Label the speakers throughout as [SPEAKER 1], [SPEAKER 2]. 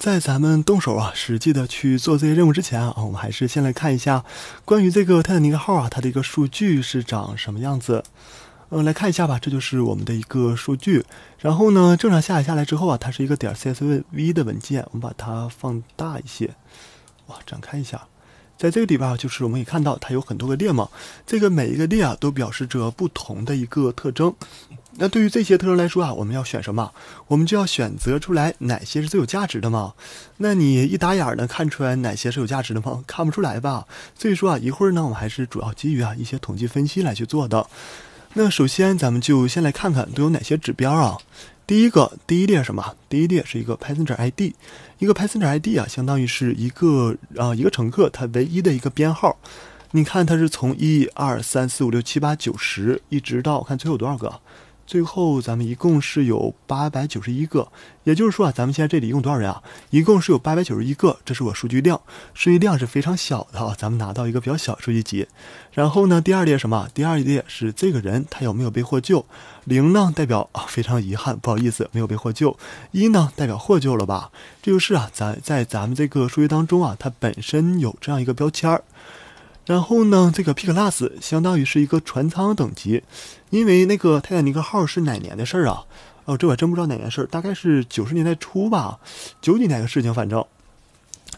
[SPEAKER 1] 在咱们动手啊，实际的去做这些任务之前啊，我们还是先来看一下关于这个泰坦尼克号啊，它的一个数据是长什么样子。嗯，来看一下吧，这就是我们的一个数据。然后呢，正常下载下来之后啊，它是一个点 csv 的文件。我们把它放大一些，哇，展开一下，在这个里边啊，就是我们可以看到它有很多个列嘛，这个每一个列啊都表示着不同的一个特征。那对于这些特征来说啊，我们要选什么？我们就要选择出来哪些是最有价值的嘛？那你一打眼儿能看出来哪些是有价值的吗？看不出来吧？所以说啊，一会儿呢，我们还是主要基于啊一些统计分析来去做的。那首先，咱们就先来看看都有哪些指标啊。第一个，第一列什么？第一列是一个 passenger ID，一个 passenger ID 啊，相当于是一个啊一个乘客他唯一的一个编号。你看，它是从一二三四五六七八九十一直到看最后多少个？最后，咱们一共是有八百九十一个，也就是说啊，咱们现在这里一共多少人啊？一共是有八百九十一个，这是我数据量，数据量是非常小的啊。咱们拿到一个比较小数据集。然后呢，第二列什么？第二列是这个人他有没有被获救？零呢代表啊非常遗憾，不好意思没有被获救；一呢代表获救了吧？这就是啊咱在咱们这个数据当中啊，它本身有这样一个标签儿。然后呢，这个 P class 相当于是一个船舱等级，因为那个泰坦尼克号是哪年的事儿啊？哦，这我真不知道哪年事儿，大概是九十年代初吧，九几年的事情，反正。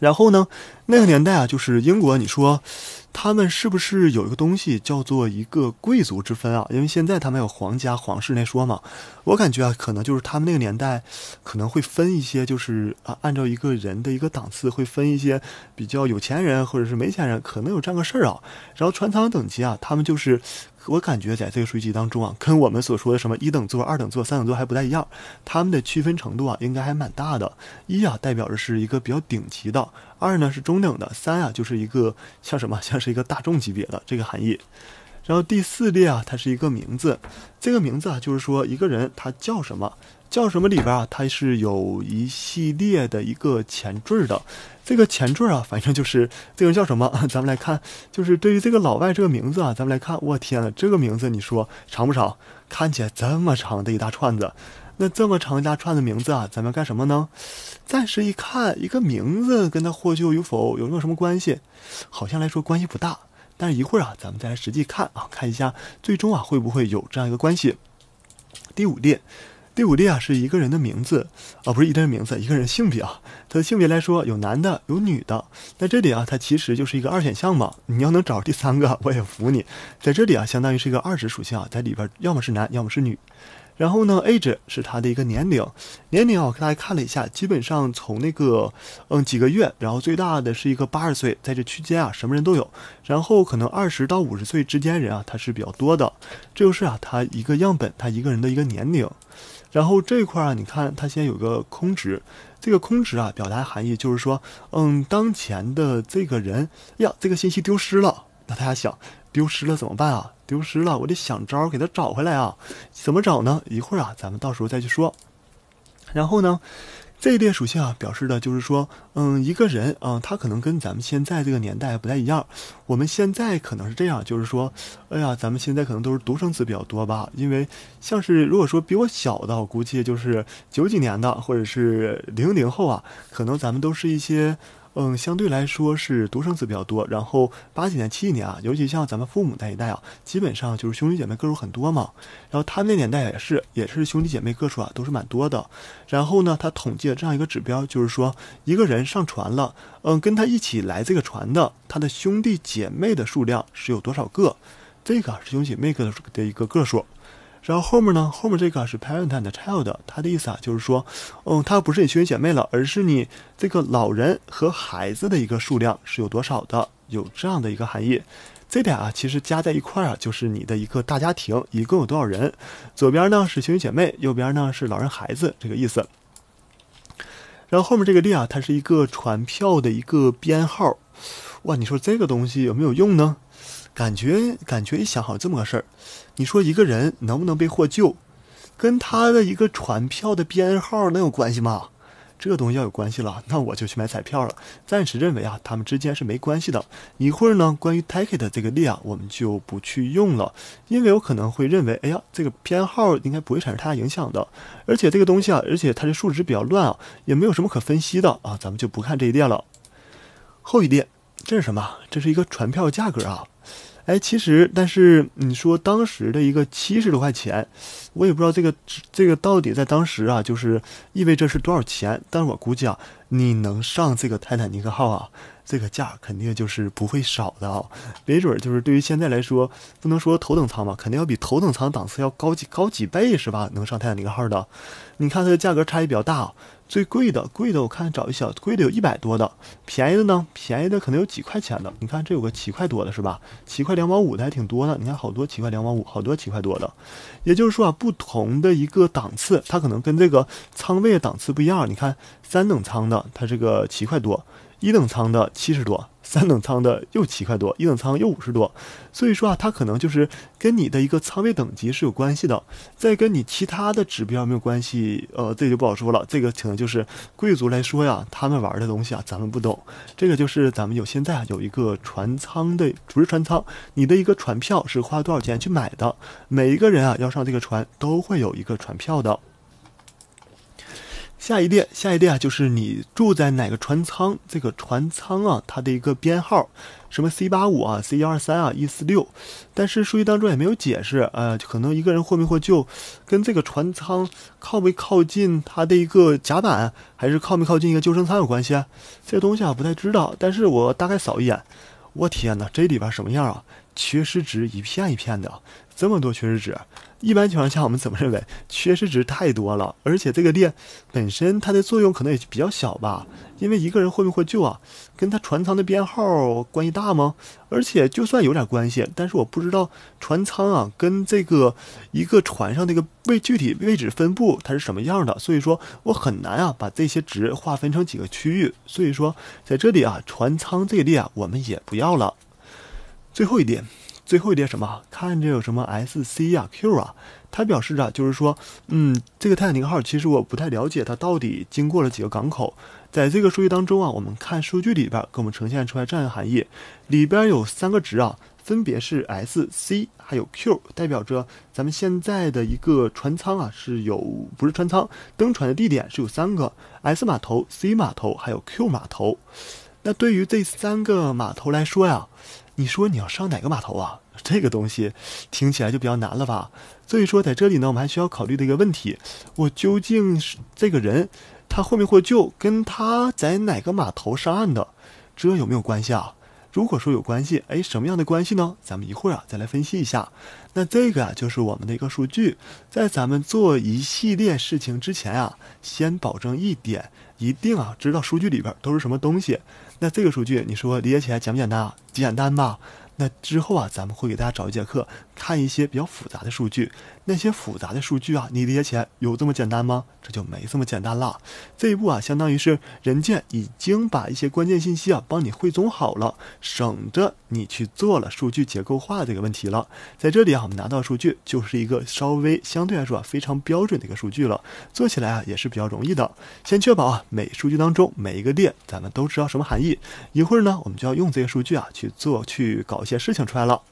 [SPEAKER 1] 然后呢，那个年代啊，就是英国，你说。他们是不是有一个东西叫做一个贵族之分啊？因为现在他们有皇家皇室那说嘛，我感觉啊，可能就是他们那个年代可能会分一些，就是啊，按照一个人的一个档次会分一些比较有钱人或者是没钱人，可能有这样个事儿啊。然后船舱等级啊，他们就是我感觉在这个书籍当中啊，跟我们所说的什么一等座、二等座、三等座还不太一样，他们的区分程度啊，应该还蛮大的。一啊，代表着是一个比较顶级的。二呢是中等的，三啊就是一个像什么，像是一个大众级别的这个含义。然后第四列啊，它是一个名字，这个名字啊就是说一个人他叫什么，叫什么里边啊它是有一系列的一个前缀的，这个前缀啊反正就是这个人叫什么。咱们来看，就是对于这个老外这个名字啊，咱们来看，我天呐，这个名字你说长不长？看起来这么长的一大串子。那这么长一大串的名字啊，咱们干什么呢？暂时一看，一个名字跟他获救与否有没有什么关系？好像来说关系不大。但是一会儿啊，咱们再来实际看啊，看一下最终啊会不会有这样一个关系。第五列，第五列啊是一个人的名字啊，不是一个人名字，一个人性别啊。他的性别来说有男的，有女的。那这里啊，它其实就是一个二选项嘛。你要能找第三个，我也服你。在这里啊，相当于是一个二值属性啊，在里边要么是男，要么是女。然后呢，age 是他的一个年龄，年龄啊，我给大家看了一下，基本上从那个嗯几个月，然后最大的是一个八十岁，在这区间啊，什么人都有。然后可能二十到五十岁之间人啊，他是比较多的。这就是啊，他一个样本，他一个人的一个年龄。然后这块啊，你看他现在有个空值，这个空值啊，表达含义就是说，嗯，当前的这个人呀，这个信息丢失了。那大家想？丢失了怎么办啊？丢失了，我得想招儿给他找回来啊！怎么找呢？一会儿啊，咱们到时候再去说。然后呢，这一列属性啊，表示的就是说，嗯，一个人啊，他可能跟咱们现在这个年代不太一样。我们现在可能是这样，就是说，哎呀，咱们现在可能都是独生子比较多吧。因为像是如果说比我小的，我估计就是九几年的或者是零零后啊，可能咱们都是一些。嗯，相对来说是独生子比较多。然后八几年、七几年啊，尤其像咱们父母那一代啊，基本上就是兄弟姐妹个数很多嘛。然后他那年代也是，也是兄弟姐妹个数啊都是蛮多的。然后呢，他统计的这样一个指标就是说，一个人上船了，嗯，跟他一起来这个船的他的兄弟姐妹的数量是有多少个，这个是兄弟姐妹数的一个个数。然后后面呢？后面这个是 parent and child，它的意思啊，就是说，嗯，它不是你兄弟姐妹了，而是你这个老人和孩子的一个数量是有多少的，有这样的一个含义。这点啊，其实加在一块啊，就是你的一个大家庭一共有多少人。左边呢是兄弟姐妹，右边呢是老人孩子这个意思。然后后面这个例啊，它是一个船票的一个编号。哇，你说这个东西有没有用呢？感觉感觉一想，好这么个事儿。你说一个人能不能被获救，跟他的一个船票的编号能有关系吗？这个东西要有关系了，那我就去买彩票了。暂时认为啊，他们之间是没关系的。一会儿呢，关于 ticket 这个列啊，我们就不去用了，因为有可能会认为，哎呀，这个编号应该不会产生太大影响的。而且这个东西啊，而且它的数值比较乱啊，也没有什么可分析的啊，咱们就不看这一列了。后一列，这是什么？这是一个船票价格啊。哎，其实，但是你说当时的一个七十多块钱，我也不知道这个这个到底在当时啊，就是意味着是多少钱。但是我估计啊，你能上这个泰坦尼克号啊，这个价肯定就是不会少的啊。没准就是对于现在来说，不能说头等舱吧，肯定要比头等舱档次要高几高几倍是吧？能上泰坦尼克号的，你看它的价格差异比较大。最贵的，贵的我看找一小贵的有一百多的，便宜的呢，便宜的可能有几块钱的。你看这有个七块多的是吧？七块两毛五的还挺多的。你看好多七块两毛五，好多七块多的。也就是说啊，不同的一个档次，它可能跟这个仓位的档次不一样。你看三等仓的，它这个七块多。一等舱的七十多，三等舱的又七块多，一等舱又五十多，所以说啊，它可能就是跟你的一个仓位等级是有关系的，再跟你其他的指标没有关系，呃，这就不好说了。这个可能就是贵族来说呀，他们玩的东西啊，咱们不懂。这个就是咱们有现在啊有一个船舱的，不是船舱，你的一个船票是花多少钱去买的？每一个人啊要上这个船都会有一个船票的。下一列，下一列啊，就是你住在哪个船舱？这个船舱啊，它的一个编号，什么 C 八五啊，C 一二三啊，一四六，但是数据当中也没有解释呃，可能一个人获没获救，跟这个船舱靠没靠近它的一个甲板，还是靠没靠近一个救生舱有关系，这东西啊不太知道，但是我大概扫一眼，我天哪，这里边什么样啊？缺失值一片一片的。这么多缺失值，一般情况下我们怎么认为？缺失值太多了，而且这个列本身它的作用可能也比较小吧。因为一个人会不会救啊，跟他船舱的编号关系大吗？而且就算有点关系，但是我不知道船舱啊跟这个一个船上那个位具体位置分布它是什么样的，所以说我很难啊把这些值划分成几个区域。所以说在这里啊，船舱这一列啊我们也不要了。最后一点。最后一点什么？看着有什么 S C 啊 Q 啊，它表示着就是说，嗯，这个泰坦尼克号其实我不太了解，它到底经过了几个港口。在这个数据当中啊，我们看数据里边给我们呈现出来这样的含义，里边有三个值啊，分别是 S C 还有 Q，代表着咱们现在的一个船舱啊是有不是船舱登船的地点是有三个 S 码头 C 码头还有 Q 码头。那对于这三个码头来说呀，你说你要上哪个码头啊？这个东西听起来就比较难了吧？所以说在这里呢，我们还需要考虑的一个问题，我究竟是这个人，他会不会救跟他在哪个码头上岸的，这有没有关系啊？如果说有关系，哎，什么样的关系呢？咱们一会儿啊再来分析一下。那这个啊就是我们的一个数据，在咱们做一系列事情之前啊，先保证一点，一定啊知道数据里边都是什么东西。那这个数据，你说理解起来简不简单啊？简单吧。那之后啊，咱们会给大家找一节课。看一些比较复杂的数据，那些复杂的数据啊，你理解起来有这么简单吗？这就没这么简单了。这一步啊，相当于是人家已经把一些关键信息啊帮你汇总好了，省着你去做了数据结构化这个问题了。在这里啊，我们拿到数据就是一个稍微相对来说啊非常标准的一个数据了，做起来啊也是比较容易的。先确保啊每数据当中每一个列咱们都知道什么含义，一会儿呢我们就要用这个数据啊去做去搞一些事情出来了。